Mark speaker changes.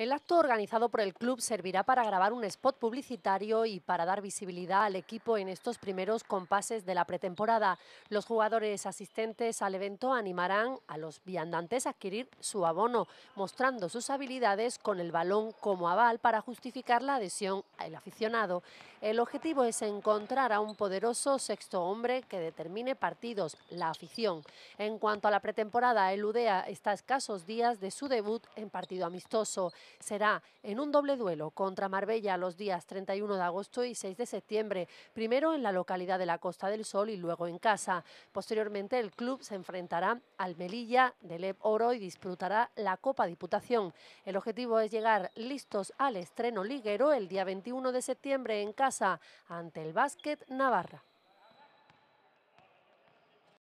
Speaker 1: El acto organizado por el club servirá para grabar un spot publicitario y para dar visibilidad al equipo en estos primeros compases de la pretemporada. Los jugadores asistentes al evento animarán a los viandantes a adquirir su abono, mostrando sus habilidades con el balón como aval para justificar la adhesión al aficionado. El objetivo es encontrar a un poderoso sexto hombre que determine partidos, la afición. En cuanto a la pretemporada, el UDEA está escasos días de su debut en partido amistoso será en un doble duelo contra Marbella los días 31 de agosto y 6 de septiembre, primero en la localidad de la Costa del Sol y luego en casa. Posteriormente el club se enfrentará al Melilla de Lev Oro y disputará la Copa Diputación. El objetivo es llegar listos al estreno liguero el día 21 de septiembre en casa ante el Básquet Navarra.